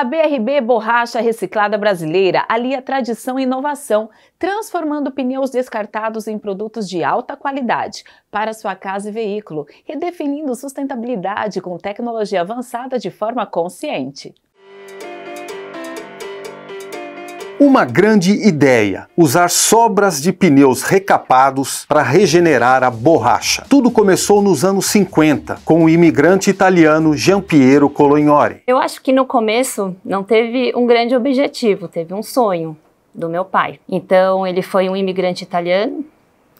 A BRB Borracha Reciclada Brasileira alia tradição e inovação, transformando pneus descartados em produtos de alta qualidade para sua casa e veículo, redefinindo sustentabilidade com tecnologia avançada de forma consciente. Uma grande ideia: usar sobras de pneus recapados para regenerar a borracha. Tudo começou nos anos 50 com o imigrante italiano Giampiero Colognori. Eu acho que no começo não teve um grande objetivo, teve um sonho do meu pai. Então ele foi um imigrante italiano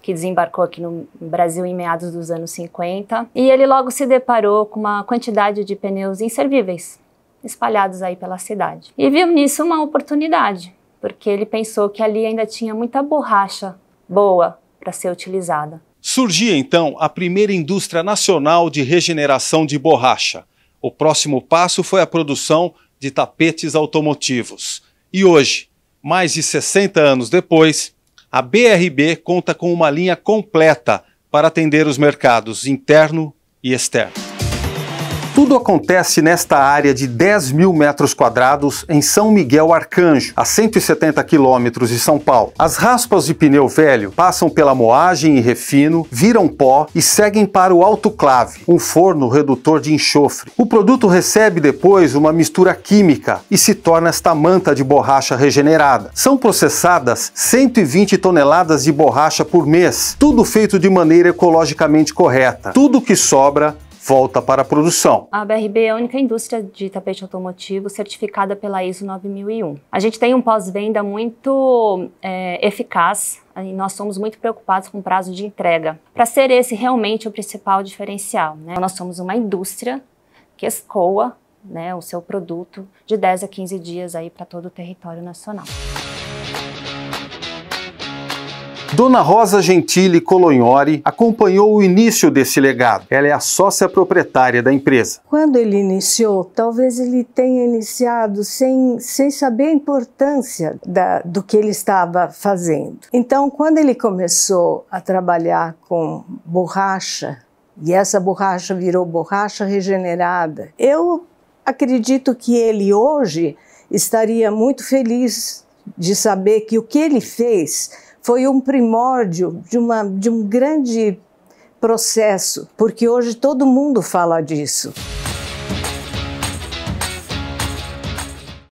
que desembarcou aqui no Brasil em meados dos anos 50 e ele logo se deparou com uma quantidade de pneus inservíveis espalhados aí pela cidade. E viu nisso uma oportunidade porque ele pensou que ali ainda tinha muita borracha boa para ser utilizada. Surgia então a primeira indústria nacional de regeneração de borracha. O próximo passo foi a produção de tapetes automotivos. E hoje, mais de 60 anos depois, a BRB conta com uma linha completa para atender os mercados interno e externo tudo acontece nesta área de 10 mil metros quadrados em São Miguel Arcanjo, a 170 quilômetros de São Paulo. As raspas de pneu velho passam pela moagem e refino, viram pó e seguem para o autoclave, um forno redutor de enxofre. O produto recebe depois uma mistura química e se torna esta manta de borracha regenerada. São processadas 120 toneladas de borracha por mês, tudo feito de maneira ecologicamente correta. Tudo que sobra volta para a produção. A BRB é a única indústria de tapete automotivo certificada pela ISO 9001. A gente tem um pós-venda muito é, eficaz e nós somos muito preocupados com o prazo de entrega, para ser esse realmente o principal diferencial. Né? Nós somos uma indústria que escoa né, o seu produto de 10 a 15 dias aí para todo o território nacional. Dona Rosa Gentili Colognori acompanhou o início desse legado. Ela é a sócia proprietária da empresa. Quando ele iniciou, talvez ele tenha iniciado sem, sem saber a importância da, do que ele estava fazendo. Então, quando ele começou a trabalhar com borracha, e essa borracha virou borracha regenerada, eu acredito que ele hoje estaria muito feliz de saber que o que ele fez foi um primórdio de, uma, de um grande processo, porque hoje todo mundo fala disso.